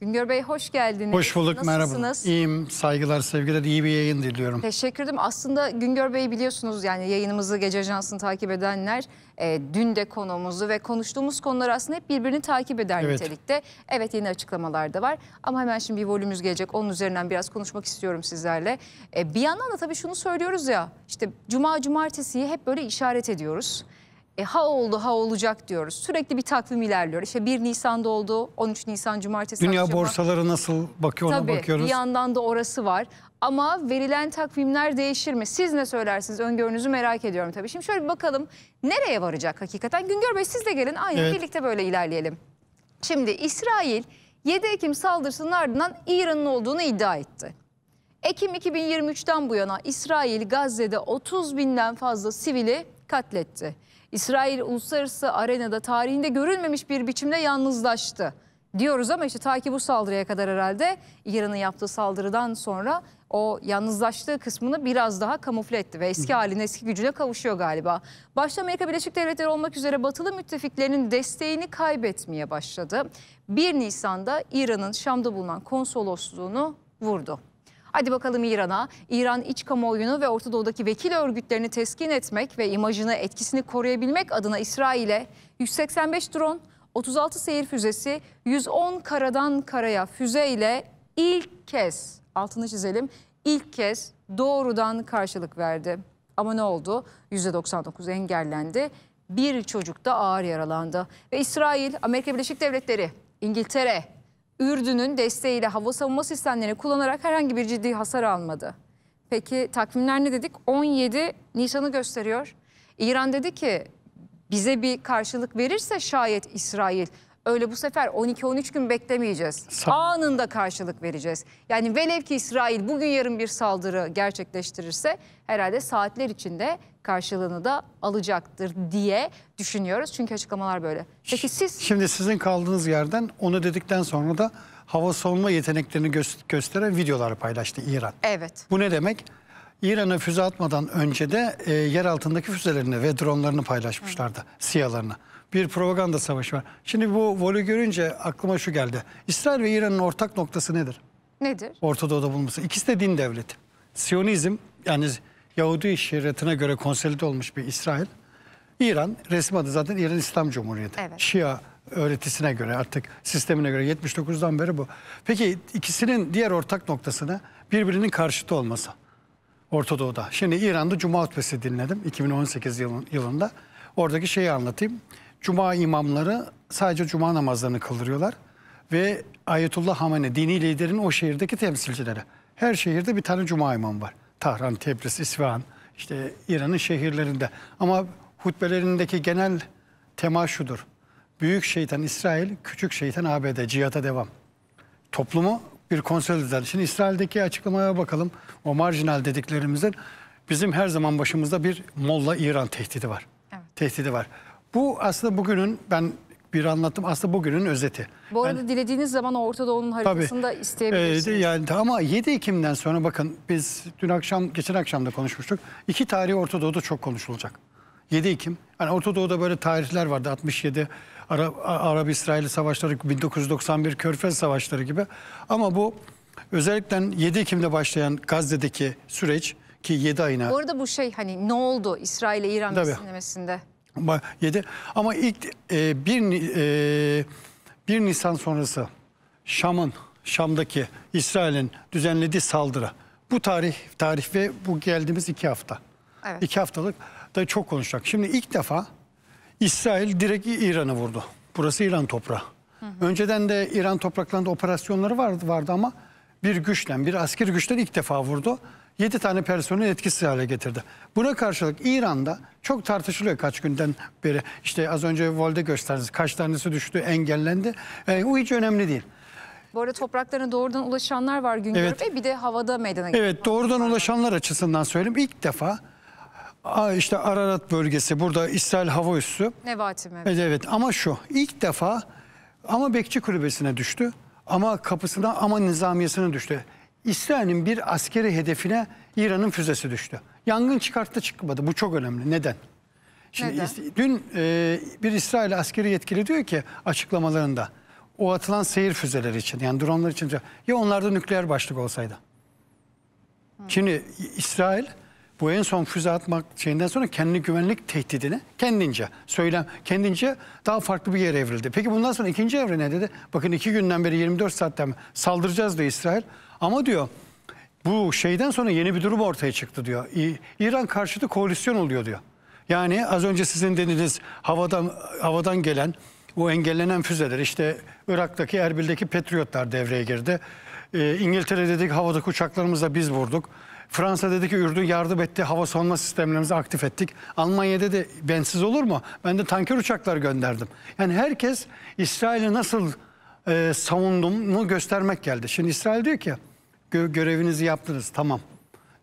Güngör Bey hoş geldiniz. Hoş bulduk Nasılsınız? merhaba. İyiyim saygılar sevgiler iyi bir yayın diliyorum. Teşekkür ederim. Aslında Güngör Bey'i biliyorsunuz yani yayınımızı Gece Ajansı'nı takip edenler e, dün de konuğumuzu ve konuştuğumuz konular aslında hep birbirini takip eder evet. nitelikte. Evet yeni açıklamalar da var ama hemen şimdi bir volümümüz gelecek onun üzerinden biraz konuşmak istiyorum sizlerle. E, bir yandan da tabii şunu söylüyoruz ya işte cuma cumartesiyi hep böyle işaret ediyoruz. E, ha oldu ha olacak diyoruz. Sürekli bir takvim ilerliyor. İşte 1 Nisan'da oldu, 13 Nisan Cumartesi Dünya akşamı. borsaları nasıl bakıyor ona Tabii, bir yandan da orası var. Ama verilen takvimler değişir mi? Siz ne söylersiniz? Öngörünüzü merak ediyorum tabii. Şimdi şöyle bir bakalım nereye varacak hakikaten? Güngör Bey siz de gelin aynı Evet. birlikte böyle ilerleyelim. Şimdi İsrail 7 Ekim saldırısının ardından İran'ın olduğunu iddia etti. Ekim 2023'ten bu yana İsrail Gazze'de 30 binden fazla sivili katletti. İsrail uluslararası arenada tarihinde görülmemiş bir biçimde yalnızlaştı diyoruz ama işte ta ki bu saldırıya kadar herhalde İran'ın yaptığı saldırıdan sonra o yalnızlaştığı kısmını biraz daha kamufle etti ve eski haline eski gücüne kavuşuyor galiba. Başta Amerika Birleşik Devletleri olmak üzere batılı müttefiklerinin desteğini kaybetmeye başladı. 1 Nisan'da İran'ın Şam'da bulunan konsolosluğunu vurdu. Hadi bakalım İran'a. İran iç kamuoyunu ve Orta Doğu'daki vekil örgütlerini teskin etmek ve imajını etkisini koruyabilmek adına İsrail'e 185 drone, 36 seyir füzesi, 110 karadan karaya füze ile ilk kez, altını çizelim, ilk kez doğrudan karşılık verdi. Ama ne oldu? %99 engellendi. Bir çocuk da ağır yaralandı. Ve İsrail, Amerika Birleşik Devletleri, İngiltere, Ürdün'ün desteğiyle hava savunma sistemlerini kullanarak herhangi bir ciddi hasar almadı. Peki takvimler ne dedik? 17 Nisan'ı gösteriyor. İran dedi ki bize bir karşılık verirse şayet İsrail öyle bu sefer 12-13 gün beklemeyeceğiz. Sa Anında karşılık vereceğiz. Yani velev ki İsrail bugün yarın bir saldırı gerçekleştirirse herhalde saatler içinde karşılığını da alacaktır diye düşünüyoruz. Çünkü açıklamalar böyle. Peki siz? Şimdi sizin kaldığınız yerden onu dedikten sonra da hava savunma yeteneklerini gö gösteren videolar paylaştı İran. Evet. Bu ne demek? İran'a füze atmadan önce de e, yer altındaki füzelerini ve dronlarını paylaşmışlardı, evet. siyalarını. Bir propaganda savaşı var. Şimdi bu volü görünce aklıma şu geldi. İsrail ve İran'ın ortak noktası nedir? Nedir? Orta Doğu'da bulması. İkisi de din devleti. Siyonizm yani Yahudi şeriatına göre konsolide olmuş bir İsrail. İran resmi adı zaten İran İslam Cumhuriyeti. Evet. Şia öğretisine göre artık sistemine göre 79'dan beri bu. Peki ikisinin diğer ortak noktasını birbirinin karşıtı olması. Orta Doğu'da. Şimdi İran'da Cuma hutbesi dinledim 2018 yılında. Oradaki şeyi anlatayım. Cuma imamları sadece cuma namazlarını kıldırıyorlar. Ve Ayetullah Hamene dini liderin o şehirdeki temsilcileri. Her şehirde bir tane cuma imamı var. Tahran, Tebriz, İsfahan, işte İran'ın şehirlerinde. Ama hutbelerindeki genel tema şudur. Büyük şeytan İsrail, küçük şeytan ABD, cihata devam. Toplumu bir konsol düzenli. Şimdi İsrail'deki açıklamaya bakalım. O marjinal dediklerimizin bizim her zaman başımızda bir Molla İran tehdidi var. Evet. Tehdidi var. Bu aslında bugünün ben bir anlatım aslında bugünün özeti. Bu arada yani, dilediğiniz zaman Orta Doğu'nun haritasını da isteyebilirsiniz. E, yani ama 7 Ekim'den sonra bakın biz dün akşam geçen akşam da konuşmuştuk. İki tarih Orta Doğu'da çok konuşulacak. 7 Ekim. Yani Orta Doğu'da böyle tarihler vardı. 67 Arap Arap İsrail savaşları, 1991 Körfez savaşları gibi. Ama bu özellikle 7 Ekim'de başlayan Gazze'deki süreç ki 7 ayına. Bu arada bu şey hani ne oldu İsrail ile İran Tabii. 7 ama ilk e, bir e, 1 Nisan sonrası Şam'ın Şam'daki İsrail'in düzenlediği saldırı. Bu tarih tarih ve bu geldiğimiz iki hafta. Evet. İki haftalık da çok konuşacak. Şimdi ilk defa İsrail direkt İran'ı vurdu. Burası İran toprağı. Hı hı. Önceden de İran topraklarında operasyonları vardı vardı ama bir güçle, bir askeri güçle ilk defa vurdu. 7 tane personel etkisiz hale getirdi. Buna karşılık İran'da çok tartışılıyor kaç günden beri. İşte az önce Volde gösterdiniz. Kaç tanesi düştü, engellendi. E, o hiç önemli değil. Bu arada topraklarına doğrudan ulaşanlar var gün evet. görüp bir de havada meydana geliyor. Evet doğrudan ulaşanlar açısından söyleyeyim. İlk defa işte Ararat bölgesi burada İsrail Hava Üssü. Nevatim Evet. evet ama şu ilk defa ama bekçi kulübesine düştü. Ama kapısına ama nizamiyesine düştü. İsrail'in bir askeri hedefine İran'ın füzesi düştü. Yangın çıkarttı çıkmadı. Bu çok önemli. Neden? Şimdi Neden? dün e, bir İsrail askeri yetkili diyor ki açıklamalarında o atılan seyir füzeleri için yani dronlar için ya onlarda nükleer başlık olsaydı. Hı. Şimdi İsrail bu en son füze atmak şeyinden sonra kendi güvenlik tehdidini kendince söylem kendince daha farklı bir yere evrildi. Peki bundan sonra ikinci evre ne dedi? Bakın iki günden beri 24 saatten saldıracağız diyor İsrail. Ama diyor bu şeyden sonra yeni bir durum ortaya çıktı diyor. İran karşıtı koalisyon oluyor diyor. Yani az önce sizin dediğiniz havadan havadan gelen bu engellenen füzeler işte Irak'taki Erbil'deki Patriotlar devreye girdi. Ee, dedik havadaki uçaklarımızla biz vurduk. Fransa dedi ki Ürdün yardım etti. Hava sonma sistemlerimizi aktif ettik. Almanya dedi bensiz olur mu? Ben de tanker uçaklar gönderdim. Yani herkes İsrail'i nasıl e, savunduğumu göstermek geldi. Şimdi İsrail diyor ki gö görevinizi yaptınız tamam.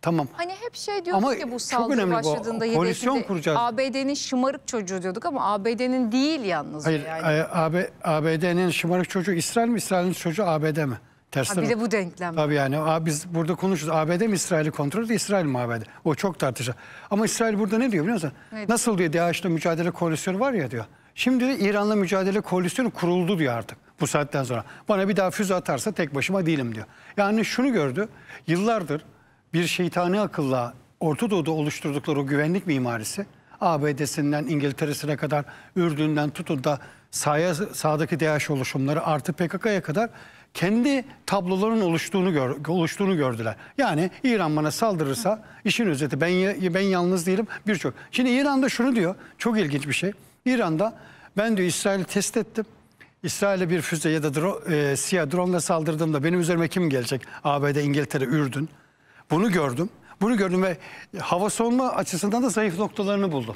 Tamam. Hani hep şey diyorduk ki bu saldırı başladığında koalisyon kuracağız. ABD'nin şımarık çocuğu diyorduk ama ABD'nin değil yalnız. Hayır, yani. E, ABD'nin şımarık çocuğu İsrail mi? İsrail'in çocuğu ABD mi? Tersine, ha, bir de bu denklem. Tabii yani a, biz burada konuşuyoruz. ABD mi İsrail'i kontrol ediyor, İsrail mi ABD? O çok tartışılır. Ama İsrail burada ne diyor biliyor musun? Evet. Nasıl diyor DAEŞ'le mücadele koalisyonu var ya diyor. Şimdi İran'la mücadele koalisyonu kuruldu diyor artık bu saatten sonra. Bana bir daha füze atarsa tek başıma değilim diyor. Yani şunu gördü. Yıllardır bir şeytani akılla Orta Doğu'da oluşturdukları o güvenlik mimarisi ABD'sinden İngiltere'sine kadar Ürdün'den tutun da sahaya, sahadaki DAEŞ oluşumları artı PKK'ya kadar kendi tabloların oluştuğunu gör, oluştuğunu gördüler. Yani İran bana saldırırsa işin özeti ben ben yalnız değilim birçok. Şimdi İran'da şunu diyor. Çok ilginç bir şey. İran'da ben diyor İsrail'i test ettim. İsrail'e bir füze ya da dro, e, siyah drone ile saldırdığımda benim üzerime kim gelecek? ABD, İngiltere, Ürdün. Bunu gördüm. Bunu gördüm ve hava sonma açısından da zayıf noktalarını buldum.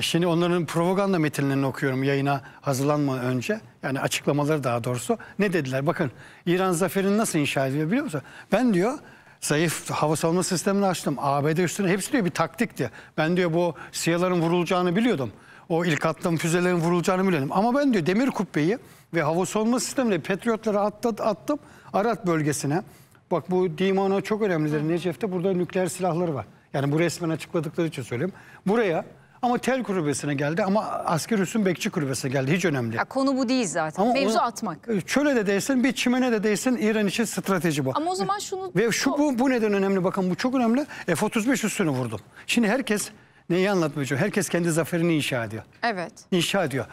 Şimdi onların propaganda metinlerini okuyorum yayına hazırlanma önce. Yani açıklamaları daha doğrusu. Ne dediler? Bakın İran zaferini nasıl inşa ediyor biliyor musun? Ben diyor zayıf hava savunma sistemini açtım. ABD üstüne hepsi diyor bir taktik diye Ben diyor bu siyaların vurulacağını biliyordum. O ilk attığım füzelerin vurulacağını biliyordum. Ama ben diyor demir kubbeyi ve hava savunma sistemiyle Patriotları attı, attım Arat bölgesine. Bak bu Dimano çok önemlidir. Necef'te burada nükleer silahları var. Yani bu resmen açıkladıkları için söyleyeyim. Buraya ama tel kulübesine geldi ama asker üssün bekçi kulübesine geldi. Hiç önemli. Ya konu bu değil zaten. Ama Mevzu o, atmak. E, çöle de değsin bir çimene de değsin İran için strateji bu. Ama o zaman şunu... Ve şu bu, bu neden önemli bakın bu çok önemli. F-35 üssünü vurdum. Şimdi herkes neyi anlatmıyor? Herkes kendi zaferini inşa ediyor. Evet. İnşa ediyor.